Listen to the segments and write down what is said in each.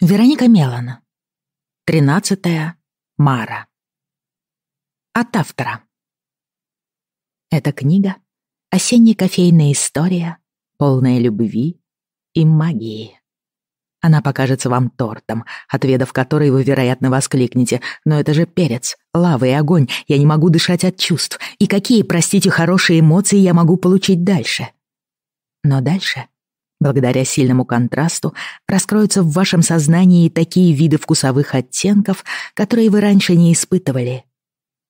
Вероника Мелан. 13 мара. От автора. Эта книга — осенняя кофейная история, полная любви и магии. Она покажется вам тортом, отведав который вы, вероятно, воскликнете. Но это же перец, лава и огонь. Я не могу дышать от чувств. И какие, простите, хорошие эмоции я могу получить дальше? Но дальше — Благодаря сильному контрасту раскроются в вашем сознании такие виды вкусовых оттенков, которые вы раньше не испытывали.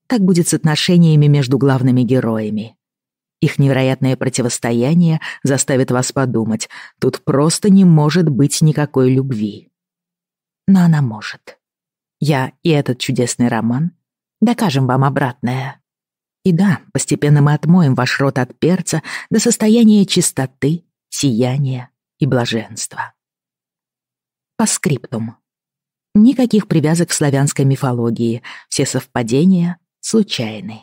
Так будет с отношениями между главными героями. Их невероятное противостояние заставит вас подумать, тут просто не может быть никакой любви. Но она может. Я и этот чудесный роман докажем вам обратное. И да, постепенно мы отмоем ваш рот от перца до состояния чистоты сияние и блаженство. По скриптум. Никаких привязок к славянской мифологии, все совпадения случайны.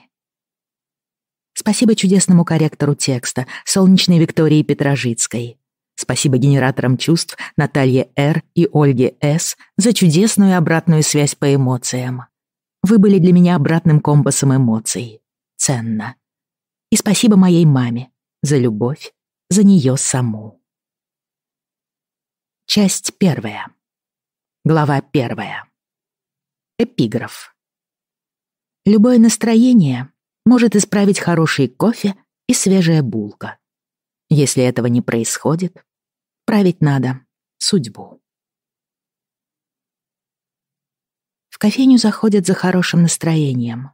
Спасибо чудесному корректору текста, солнечной Виктории Петрожицкой. Спасибо генераторам чувств Наталье Р. и Ольге С. за чудесную обратную связь по эмоциям. Вы были для меня обратным компасом эмоций. Ценно. И спасибо моей маме за любовь за нее саму. Часть первая. Глава первая. Эпиграф. Любое настроение может исправить хороший кофе и свежая булка. Если этого не происходит, править надо судьбу. В кофейню заходят за хорошим настроением,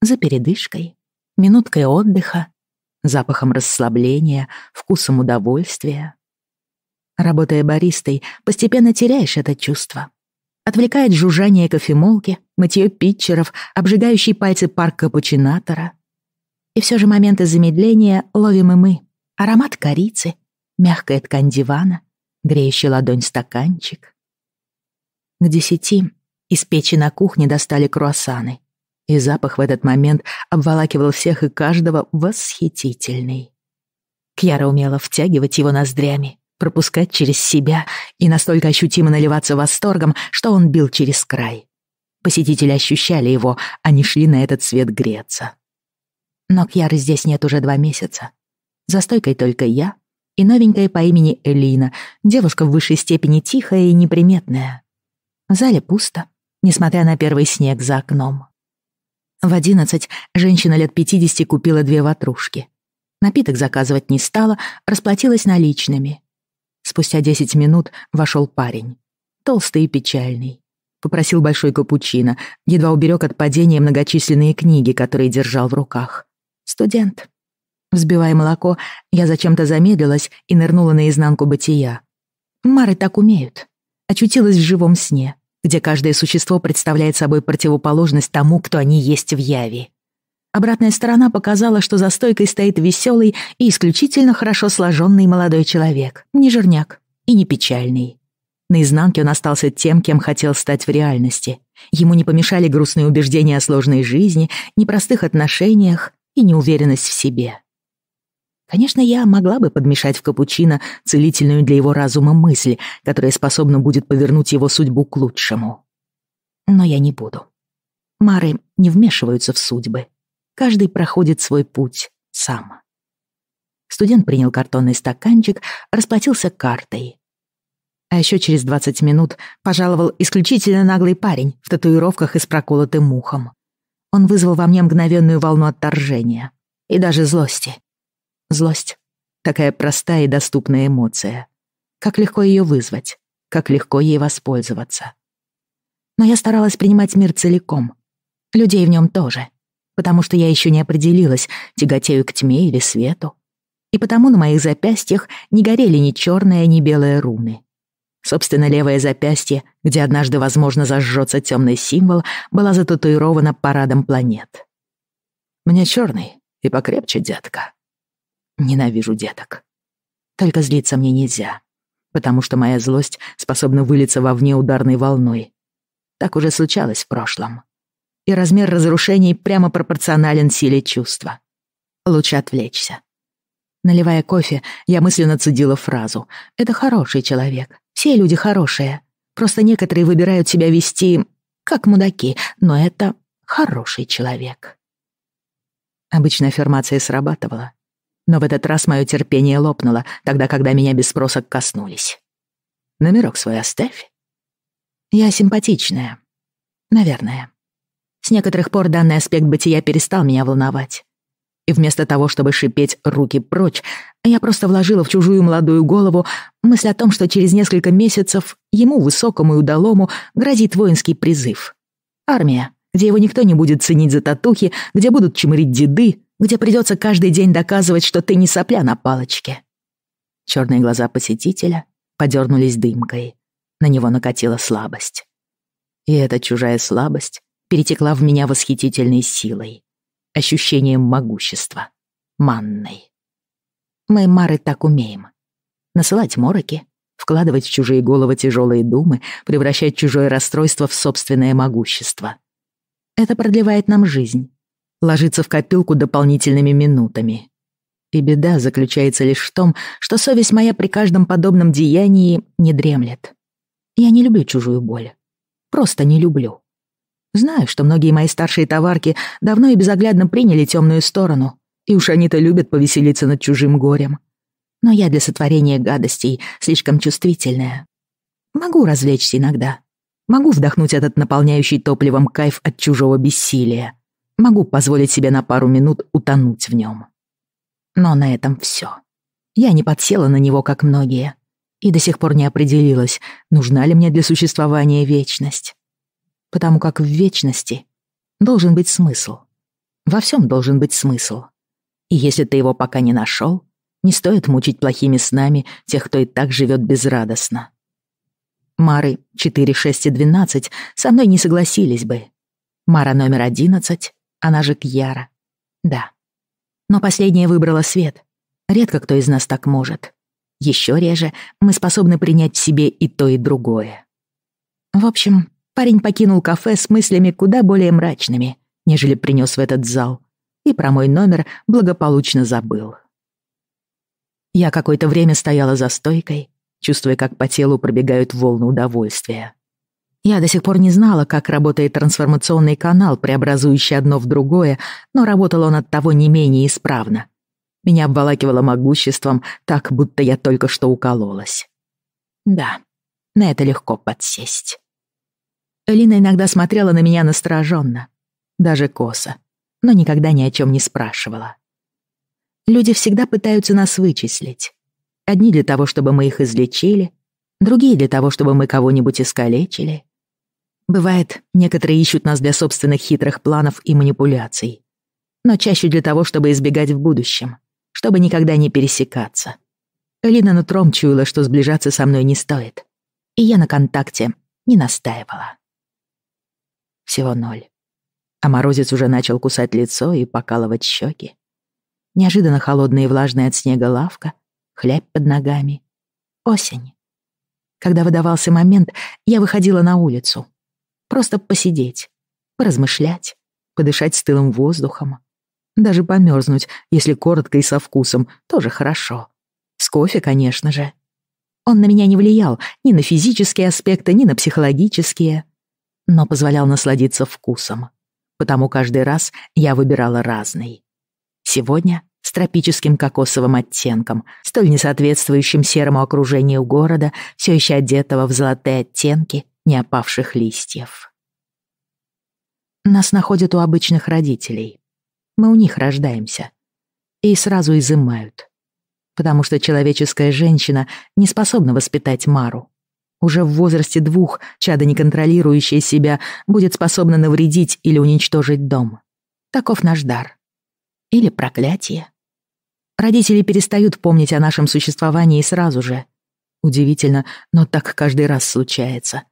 за передышкой, минуткой отдыха запахом расслабления, вкусом удовольствия. Работая баристой, постепенно теряешь это чувство. Отвлекает жужжание кофемолки, мытье питчеров, обжигающий пальцы парк капучинатора. И все же моменты замедления ловим и мы. Аромат корицы, мягкая ткань дивана, греющий ладонь стаканчик. К десяти из печи на кухне достали круассаны и запах в этот момент обволакивал всех и каждого восхитительный. Кьяра умела втягивать его ноздрями, пропускать через себя и настолько ощутимо наливаться восторгом, что он бил через край. Посетители ощущали его, они шли на этот свет греться. Но Кьяры здесь нет уже два месяца. За стойкой только я и новенькая по имени Элина, девушка в высшей степени тихая и неприметная. В зале пусто, несмотря на первый снег за окном. В одиннадцать женщина лет пятидесяти купила две ватрушки. Напиток заказывать не стала, расплатилась наличными. Спустя десять минут вошел парень. Толстый и печальный. Попросил большой капучино, едва уберег от падения многочисленные книги, которые держал в руках. Студент. Взбивая молоко, я зачем-то замедлилась и нырнула наизнанку бытия. Мары так умеют. Очутилась в живом сне где каждое существо представляет собой противоположность тому, кто они есть в яви. Обратная сторона показала, что за стойкой стоит веселый и исключительно хорошо сложенный молодой человек, не жирняк и не печальный. Наизнанке он остался тем, кем хотел стать в реальности. Ему не помешали грустные убеждения о сложной жизни, непростых отношениях и неуверенность в себе. Конечно, я могла бы подмешать в капучино целительную для его разума мысль, которая способна будет повернуть его судьбу к лучшему. Но я не буду. Мары не вмешиваются в судьбы. Каждый проходит свой путь сам. Студент принял картонный стаканчик, расплатился картой. А еще через 20 минут пожаловал исключительно наглый парень в татуировках и с проколотым ухом. Он вызвал во мне мгновенную волну отторжения и даже злости, Злость. Такая простая и доступная эмоция. Как легко ее вызвать, как легко ей воспользоваться. Но я старалась принимать мир целиком. Людей в нем тоже. Потому что я еще не определилась, тяготею к тьме или свету. И потому на моих запястьях не горели ни черные, ни белые руны. Собственно, левое запястье, где однажды, возможно, зажжется темный символ, была зататуирована парадом планет. «Мне черный и покрепче, детка», Ненавижу деток. Только злиться мне нельзя, потому что моя злость способна вылиться во внеударной волной. Так уже случалось в прошлом. И размер разрушений прямо пропорционален силе чувства. Лучше отвлечься. Наливая кофе, я мысленно цедила фразу. «Это хороший человек. Все люди хорошие. Просто некоторые выбирают себя вести как мудаки, но это хороший человек». Обычно аффирмация срабатывала, но в этот раз мое терпение лопнуло, тогда, когда меня без спроса коснулись. Номерок свой оставь. Я симпатичная. Наверное. С некоторых пор данный аспект бытия перестал меня волновать. И вместо того, чтобы шипеть «руки прочь», я просто вложила в чужую молодую голову мысль о том, что через несколько месяцев ему, высокому и удалому, грозит воинский призыв. Армия, где его никто не будет ценить за татухи, где будут чморить деды, где придется каждый день доказывать, что ты не сопля на палочке». Черные глаза посетителя подернулись дымкой. На него накатила слабость. И эта чужая слабость перетекла в меня восхитительной силой, ощущением могущества, манной. Мы, Мары, так умеем. Насылать мороки, вкладывать в чужие головы тяжелые думы, превращать чужое расстройство в собственное могущество. Это продлевает нам жизнь, ложится в копилку дополнительными минутами. И беда заключается лишь в том, что совесть моя при каждом подобном деянии не дремлет. Я не люблю чужую боль. Просто не люблю. Знаю, что многие мои старшие товарки давно и безоглядно приняли темную сторону, и уж они-то любят повеселиться над чужим горем. Но я для сотворения гадостей слишком чувствительная. Могу развлечься иногда. Могу вдохнуть этот наполняющий топливом кайф от чужого бессилия. Могу позволить себе на пару минут утонуть в нем. Но на этом все. Я не подсела на него, как многие, и до сих пор не определилась, нужна ли мне для существования вечность. Потому как в вечности должен быть смысл. Во всем должен быть смысл. И если ты его пока не нашел, не стоит мучить плохими снами тех, кто и так живет безрадостно. Мары 4, 6 и 12 со мной не согласились бы. Мара номер 11 она же Кьяра. Да. Но последняя выбрала свет. Редко кто из нас так может. Еще реже мы способны принять в себе и то, и другое. В общем, парень покинул кафе с мыслями куда более мрачными, нежели принес в этот зал, и про мой номер благополучно забыл. Я какое-то время стояла за стойкой, чувствуя, как по телу пробегают волны удовольствия. Я до сих пор не знала, как работает трансформационный канал, преобразующий одно в другое, но работал он от того не менее исправно. Меня обволакивало могуществом, так, будто я только что укололась. Да, на это легко подсесть. Элина иногда смотрела на меня настороженно, даже косо, но никогда ни о чем не спрашивала. Люди всегда пытаются нас вычислить. Одни для того, чтобы мы их излечили, другие для того, чтобы мы кого-нибудь искалечили — Бывает, некоторые ищут нас для собственных хитрых планов и манипуляций. Но чаще для того, чтобы избегать в будущем, чтобы никогда не пересекаться. Элина нутром чуяла, что сближаться со мной не стоит. И я на контакте не настаивала. Всего ноль. А морозец уже начал кусать лицо и покалывать щеки. Неожиданно холодная и влажная от снега лавка, хлябь под ногами. Осень. Когда выдавался момент, я выходила на улицу, Просто посидеть, поразмышлять, подышать стылым воздухом. Даже померзнуть, если коротко и со вкусом, тоже хорошо. С кофе, конечно же. Он на меня не влиял ни на физические аспекты, ни на психологические, но позволял насладиться вкусом. Потому каждый раз я выбирала разный. Сегодня с тропическим кокосовым оттенком, столь несоответствующим серому окружению города, все еще одетого в золотые оттенки не опавших листьев. Нас находят у обычных родителей. Мы у них рождаемся. И сразу изымают. Потому что человеческая женщина не способна воспитать Мару. Уже в возрасте двух чада, не контролирующее себя, будет способно навредить или уничтожить дом. Таков наш дар. Или проклятие. Родители перестают помнить о нашем существовании сразу же. Удивительно, но так каждый раз случается.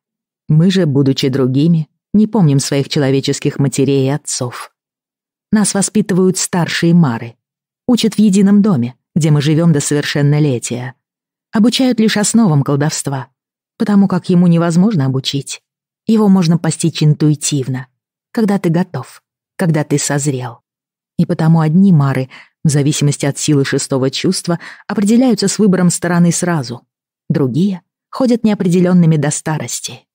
Мы же, будучи другими, не помним своих человеческих матерей и отцов. Нас воспитывают старшие мары, учат в едином доме, где мы живем до совершеннолетия. Обучают лишь основам колдовства, потому как ему невозможно обучить. Его можно постичь интуитивно, когда ты готов, когда ты созрел. И потому одни мары, в зависимости от силы шестого чувства, определяются с выбором стороны сразу. Другие ходят неопределенными до старости.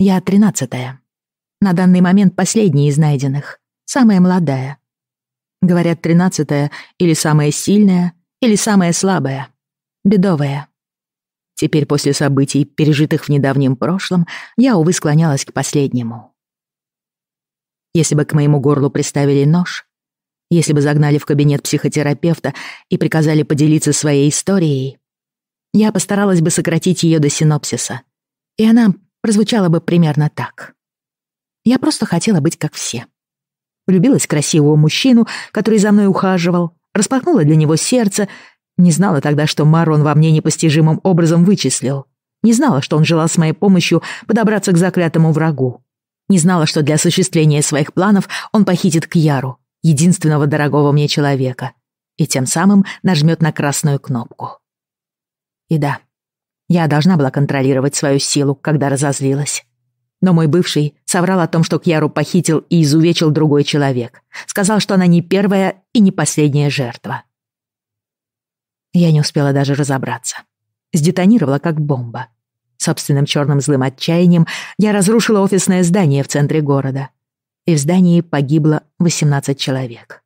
Я тринадцатая. На данный момент последняя из найденных. Самая молодая. Говорят, тринадцатая или самая сильная, или самая слабая. Бедовая. Теперь после событий, пережитых в недавнем прошлом, я, увы, склонялась к последнему. Если бы к моему горлу приставили нож, если бы загнали в кабинет психотерапевта и приказали поделиться своей историей, я постаралась бы сократить ее до синопсиса. И она прозвучало бы примерно так. Я просто хотела быть как все. Влюбилась в красивого мужчину, который за мной ухаживал, распахнула для него сердце, не знала тогда, что Марон во мне непостижимым образом вычислил. Не знала, что он желал с моей помощью подобраться к заклятому врагу. Не знала, что для осуществления своих планов он похитит Кьяру, единственного дорогого мне человека, и тем самым нажмет на красную кнопку. И да, я должна была контролировать свою силу, когда разозлилась. Но мой бывший соврал о том, что Кьяру похитил и изувечил другой человек. Сказал, что она не первая и не последняя жертва. Я не успела даже разобраться. Сдетонировала, как бомба. Собственным черным злым отчаянием я разрушила офисное здание в центре города. И в здании погибло 18 человек.